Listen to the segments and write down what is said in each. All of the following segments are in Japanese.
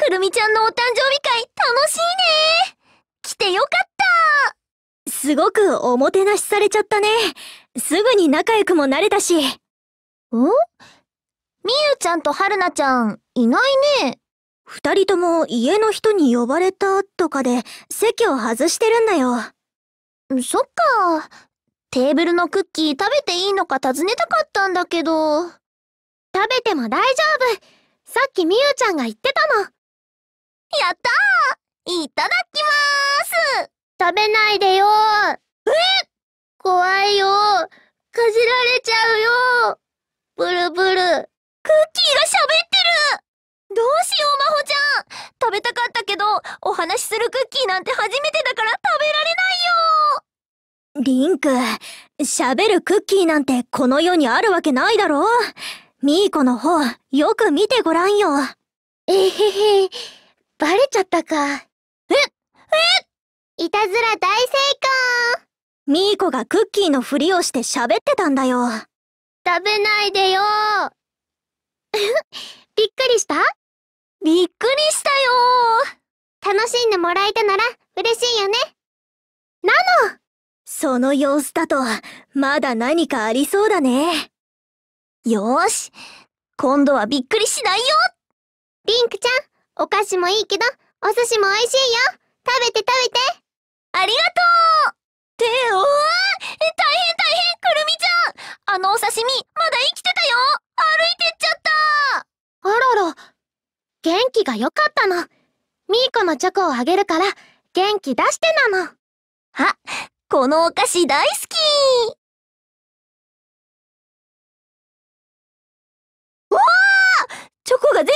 くるみちゃんのお誕生日会楽しいね来てよかったすごくおもてなしされちゃったね。すぐに仲良くもなれたし。んみゆちゃんとはるなちゃん、いないね。二人とも家の人に呼ばれたとかで席を外してるんだよ。そっか。テーブルのクッキー食べていいのか尋ねたかったんだけど。食べても大丈夫。さっきみゆちゃんが言ってたの。やったーいただきまーす食べないでよえ怖いよかじられちゃうよブルブルクッキーが喋ってるどうしようまほちゃん食べたかったけどお話しするクッキーなんて初めてだから食べられないよリンク喋るクッキーなんてこの世にあるわけないだろミーコの方よく見てごらんよえへへバレちゃったか。ええいたずら大成功ミーコがクッキーのふりをして喋ってたんだよ。食べないでよ びっくりしたびっくりしたよ楽しんでもらえたなら嬉しいよね。なのその様子だと、まだ何かありそうだね。よーし、今度はびっくりしないよリンクちゃん、お菓子もいいけど、お寿司も美味しいよ食べて食べてありがとうっておー大変大変くるみちゃんあのお刺身、まだ生きてたよ歩いてっちゃったあらら、元気が良かったの。みーこのチョコをあげるから、元気出してなの。あ、このお菓子大好きおーチョコが全部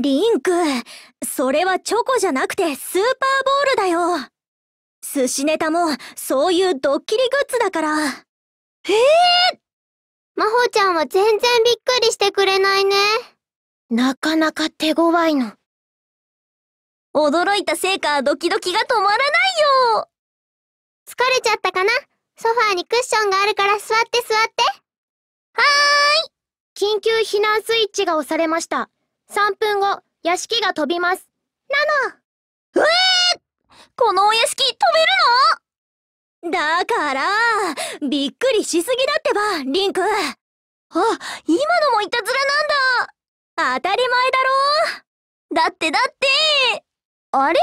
リンク、それはチョコじゃなくてスーパーボールだよ。寿司ネタもそういうドッキリグッズだから。ええー、まほちゃんは全然びっくりしてくれないね。なかなか手強いの。驚いたせいかドキドキが止まらないよ。疲れちゃったかなソファーにクッションがあるから座って座って。はーい緊急避難スイッチが押されました。3分後、屋敷が飛びます。なの。うえー、このお屋敷飛べるのだから、びっくりしすぎだってば、リンク。あ、今のもいたずらなんだ。当たり前だろ。だってだって。あれ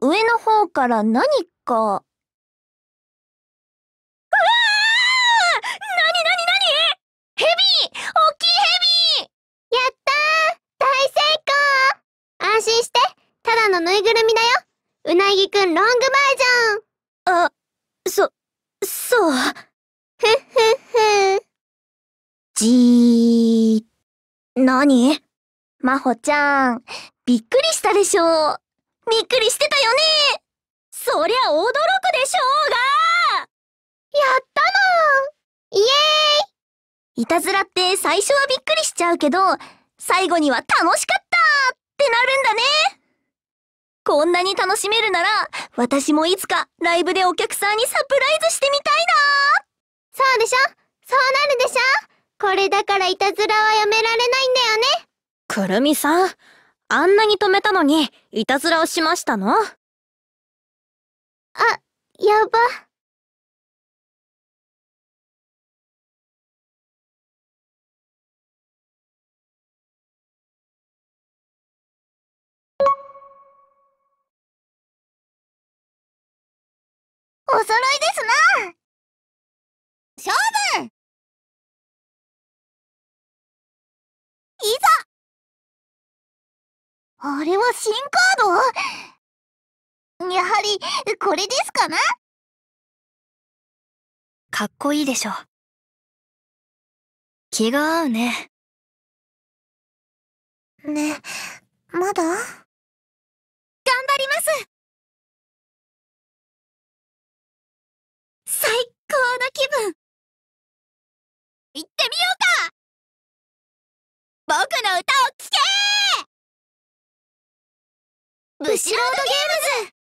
上の方から何か。よ。ふっふっふ。じー。なにまほちゃん、びっくりしたでしょう。びっくりしてたよねそりゃ驚くでしょうがやったのイエーイいたずらって最初はびっくりしちゃうけど、最後には楽しかったってなるんだねこんなに楽しめるなら、私もいつかライブでお客さんにサプライズしてみたいなそうでしょそうなるでしょこれだからいたずらはやめられないんだよねくるみさん、あんなに止めたのに、いたずらをしましたのあ、やば。お揃いですな勝負いざあれは新カードやはり、これですかなかっこいいでしょ。気が合うね。ね、まだ頑張ります最高の気分行ってみようか僕の歌を聴けブシロードゲームズ